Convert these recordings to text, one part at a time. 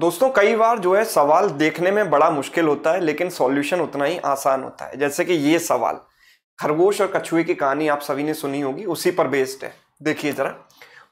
दोस्तों कई बार जो है सवाल देखने में बड़ा मुश्किल होता है लेकिन सॉल्यूशन उतना ही आसान होता है जैसे कि ये सवाल खरगोश और कछुए की कहानी आप सभी ने सुनी होगी उसी पर बेस्ड है देखिए जरा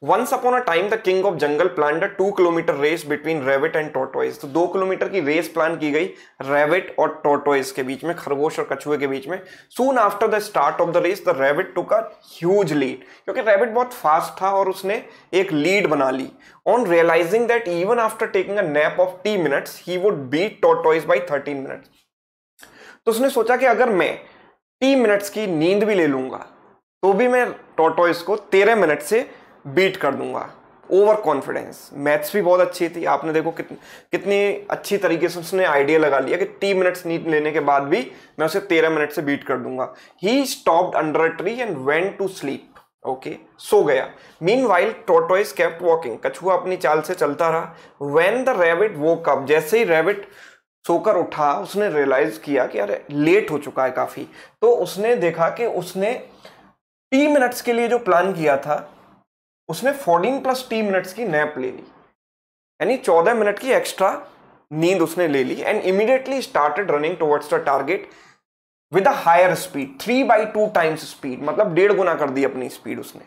once upon a time the king of jungle plan the two kilometre race between rabbit and tortoise तो दो किलोमीटर की रेस प्लान की गई रेविट और टोटोइज के बीच में खरगोश और कछुए के बीच में soon after the start of the race the rabbit took a huge lead क्योंकि रेविट बहुत फास्ट था और उसने एक लीड बना ली on realising that even after taking a nap of T minutes he would beat tortoise by thirteen minutes तो उसने सोचा कि अगर मैं टी मिनट्स की नींद भी ले लूंगा तो भी मैं टोटोइज को तेरह मिनट से बीट कर दूंगा ओवर कॉन्फिडेंस मैथ्स भी बहुत अच्छी थी आपने देखो कित, कितनी अच्छी तरीके से उसने आइडिया लगा लिया कि तीन मिनट्स नीट लेने के बाद भी मैं उसे तेरह मिनट से बीट कर दूंगा he stopped under a tree and went to sleep okay सो गया meanwhile tortoise kept walking कछुआ अपनी चाल से चलता रहा when the rabbit woke up जैसे ही रेबिट सोकर उठा उसने रियलाइज किया कि अरे लेट हो चुका है काफ़ी तो उसने देखा कि उसने तीन मिनट्स के लिए जो प्लान किया था उसने 14 प्लस टी मिनट्स की नैप ले ली यानी 14 मिनट की एक्स्ट्रा नींद उसने ले ली and immediately started running towards the target with a higher speed three by two times speed मतलब डेढ़ गुना कर दी अपनी स्पीड उसने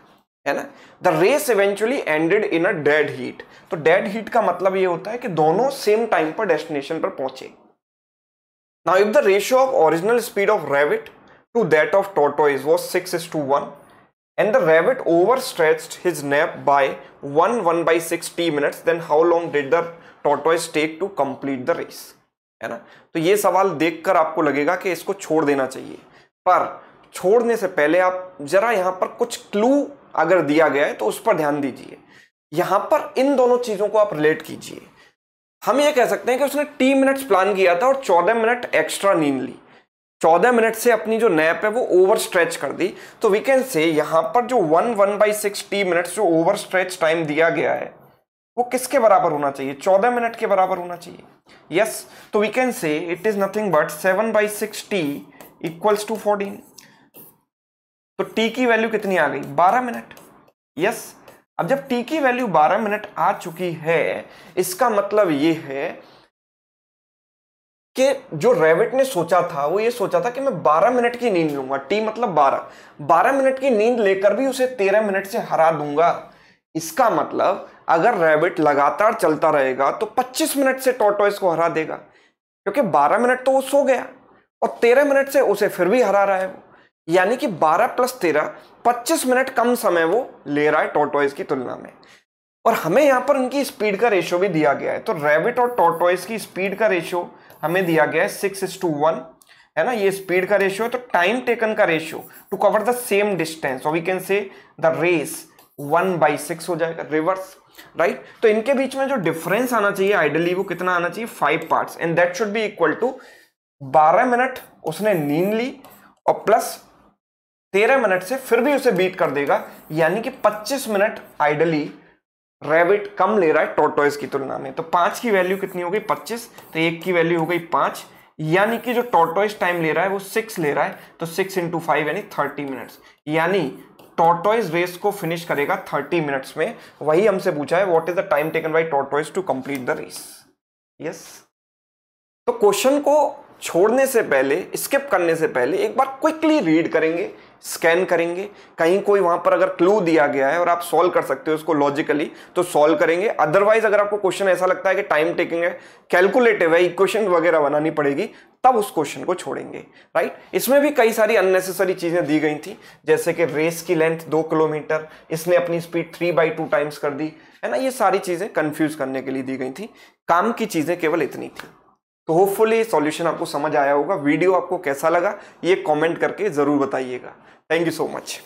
है ना the race eventually ended in a dead heat तो डेड हीट का मतलब ये होता है कि दोनों सेम टाइम पर डेस्टिनेशन पर पहुंचे now if the ratio of original speed of rabbit to that of tortoise was six is to one and the rabbit overstretched his nap by 1 1 by 6 t minutes then how long did the tortoise take to complete the race है ना तो ये सवाल देखकर आपको लगेगा कि इसको छोड़ देना चाहिए पर छोड़ने से पहले आप जरा यहाँ पर कुछ क्लू अगर दिया गया है तो उस पर ध्यान दीजिए यहाँ पर इन दोनों चीज़ों को आप रिलेट कीजिए हम ये कह सकते हैं कि उसने टी मिनट्स प्लान किया था और चौदह मिनट एक्स्ट्रा नींद ली चौदह मिनट से अपनी जो नैप है वो ओवर स्ट्रेच कर दी तो वी कैन से यहां पर जो one one by six T minute जो ओवर स्ट्रेच टाइम दिया गया है वो किसके बराबर होना चाहिए चौदह मिनट के बराबर होना चाहिए यस तो we can say it is nothing but seven by six T equals to fourteen तो टी की वैल्यू कितनी आ गई बारह मिनट यस अब जब टी की वैल्यू बारह मिनट आ चुकी है इसका मतलब ये है कि जो रेविट ने सोचा था वो ये सोचा था कि मैं 12 मिनट की नींद लूंगा टी मतलब 12 12 मिनट की नींद लेकर भी उसे 13 मिनट से हरा दूंगा इसका मतलब अगर रेबिट लगातार चलता रहेगा तो 25 मिनट से टोटो को हरा देगा क्योंकि 12 मिनट तो वो सो गया और 13 मिनट से उसे फिर भी हरा रहा है वो यानी कि 12 प्लस तेरह पच्चीस मिनट कम समय वो ले रहा है टोटोइस की तुलना में और हमें यहाँ पर उनकी स्पीड का रेशो भी दिया गया है तो रेबिट और टोटोइस की स्पीड का रेशो हमें दिया गया है सिक्स इज टू वन है ना ये स्पीड का रेशियो है तो टाइम टेकन का ratio to cover the same distance और we can say the race one by six हो जाएगा रिवर्स राइट right? तो इनके बीच में जो डिफरेंस आना चाहिए आइडली वो कितना आना चाहिए five parts and that should be equal to बारह मिनट उसने नींद ली और प्लस तेरह मिनट से फिर भी उसे बीट कर देगा यानी कि पच्चीस मिनट आइडली रेविट कम ले रहा है टोटोइस की तुलना में तो पांच की वैल्यू कितनी हो गई पच्चीस तो एक की वैल्यू हो गई पांच यानी कि जो टोटोइस टाइम ले रहा है वो सिक्स ले रहा है तो सिक्स इंटू फाइव यानी थर्टी मिनट्स यानी टोटोइस रेस को फिनिश करेगा थर्टी मिनट्स में वही हमसे पूछा है what is the time taken by tortoise to complete the race yes तो क्वेश्चन को छोड़ने से पहले स्किप करने से पहले एक बार क्विकली रीड करेंगे स्कैन करेंगे कहीं कोई वहां पर अगर क्लू दिया गया है और आप सॉल्व कर सकते हो उसको लॉजिकली तो सॉल्व करेंगे अदरवाइज अगर आपको क्वेश्चन ऐसा लगता है कि टाइम टेकिंग है कैलकुलेटिव है इक्वेशन वगैरह बनानी पड़ेगी तब उस क्वेश्चन को छोड़ेंगे राइट इसमें भी कई सारी अननेसेसरी चीजें दी गई थी जैसे कि रेस की लेंथ दो किलोमीटर इसने अपनी speed three by two times कर दी है ना ये सारी चीजें कंफ्यूज करने के लिए दी गई थी काम की चीजें केवल इतनी थी तो होपफुली सॉल्यूशन आपको समझ आया होगा वीडियो आपको कैसा लगा ये कमेंट करके ज़रूर बताइएगा थैंक यू सो मच